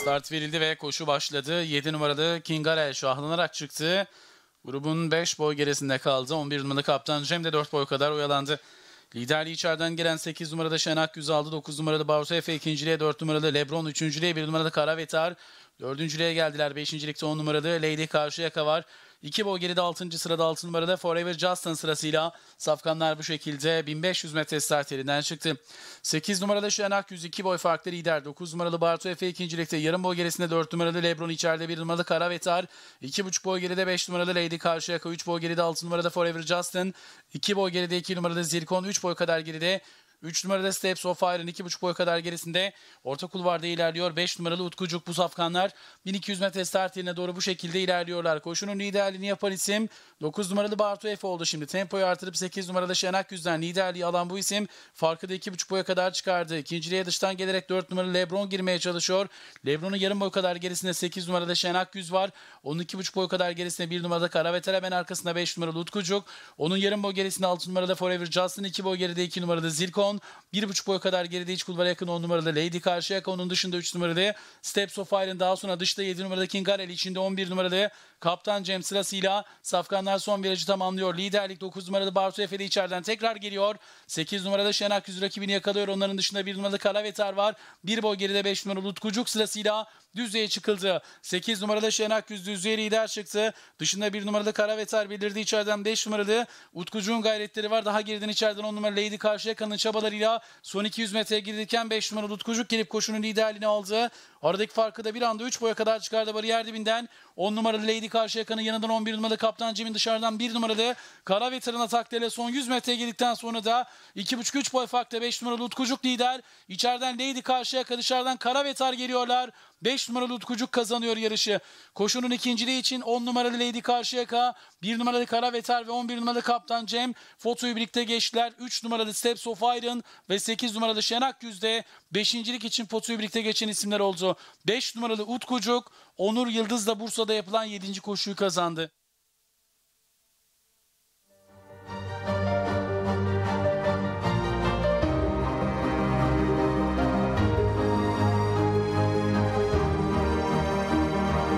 Start verildi ve koşu başladı. 7 numaralı Kingarel şahlanarak çıktı. Grubun 5 boy gerisinde kaldı. 11 numaralı kaptan Cem de 4 boy kadar oyalandı. Liderliği içeriden gelen 8 numarada Şenak Güz aldı. 9 numaralı Barso Efe ikinciliğe 4 numaralı Lebron üçüncülüğe 1 numaralı Karavetar. Dördüncülüğe geldiler. Beşincilikte on numaralı Lady Karşıyaka var. İki boy geride altıncı sırada altı numarada Forever Justin sırasıyla safkanlar bu şekilde 1500 metre start yerinden çıktı. Sekiz numarada Şen Akyüz 2 boy farkları lider. Dokuz numaralı Bartu Efe ikincilikte yarım boy gerisinde dört numaralı Lebron içeride 1 numaralı Karavetar. buçuk boy geride 5 numaralı Lady Karşıyaka. Üç boy geride altı numarada Forever Justin. 2 boy geride iki numaralı Zirkon. üç boy kadar geride 3 numarada Steps of Iron 2,5 boy kadar gerisinde. Orta kulvarda ilerliyor. 5 numaralı Utkucuk bu safkanlar 1200 metre start yerine doğru bu şekilde ilerliyorlar. Koşunun liderliğini yapan isim 9 numaralı Bartu Efe oldu şimdi. Tempoyu artırıp 8 numaralı Şenak Yüzden liderliği alan bu isim farkı da 2,5 boya kadar çıkardı. İkinciliğe dıştan gelerek 4 numaralı Lebron girmeye çalışıyor. Lebron'un yarım boy kadar gerisinde 8 numarada Şenak Yüz var. Onun 2,5 boy kadar gerisinde 1 numarada Karaveter hemen arkasında 5 numaralı Utkucuk. Onun yarım boy gerisinde 6 numarada Forever Justin 2 boy geride 2 numarada Zilkon. Brown. 1.5 boy kadar geride iç kulvara yakın 10 numaralı Lady Karşıyaka. Onun dışında 3 numaralı Steps of Iron. Daha sonra dışta 7 numaralı Kingarelli. içinde 11 numaralı Kaptan Cem sırasıyla Safkanlar son virajı tamamlıyor. Liderlik 9 numaralı Bartu Efe içeriden tekrar geliyor. 8 numaralı Şenak Yüz rakibini yakalıyor. Onların dışında 1 numaralı Kalavetar var. 1 boy geride 5 numaralı Utkucuk sırasıyla düzleye çıkıldı. 8 numaralı Şenak Yüz düzleye lider çıktı. Dışında 1 numaralı Kalavetar belirdi. içeriden 5 numaralı Utkucuk'un gayretleri var. Daha geriden içeriden 10 numaralı Lady Karşıyaka'nın çabası kafalarıyla son 200 metreye girilirken 5 numaralı Utkucuk gelip koşunun liderliğini aldı. Aradaki farkı da bir anda 3 boya kadar çıkardı bariyer dibinden. 10 numaralı Lady Karşıyaka'nın yanından 11 numaralı Kaptan Cem'in dışarıdan 1 numaralı Kara Veteran taktiğiyle son 100 metreye girdikten sonra da 2,5-3 boy farkla 5 numaralı Utkucuk lider. İçeriden Lady Karşıyaka dışarıdan Kara Vetar geliyorlar. 5 numaralı Utkucuk kazanıyor yarışı. Koşunun ikinciliği için 10 numaralı Lady Karşıyaka, 1 numaralı Kara Vetar ve 11 numaralı Kaptan Cem fotoyu birlikte geçtiler. 3 numaralı Steps of Iron ve 8 numaralı Şenak Yüzde 5. için fotoyu birlikte geçen isimler oldu. 5 numaralı Utkucuk, Onur Yıldız da Bursa'da yapılan 7. koşuyu kazandı.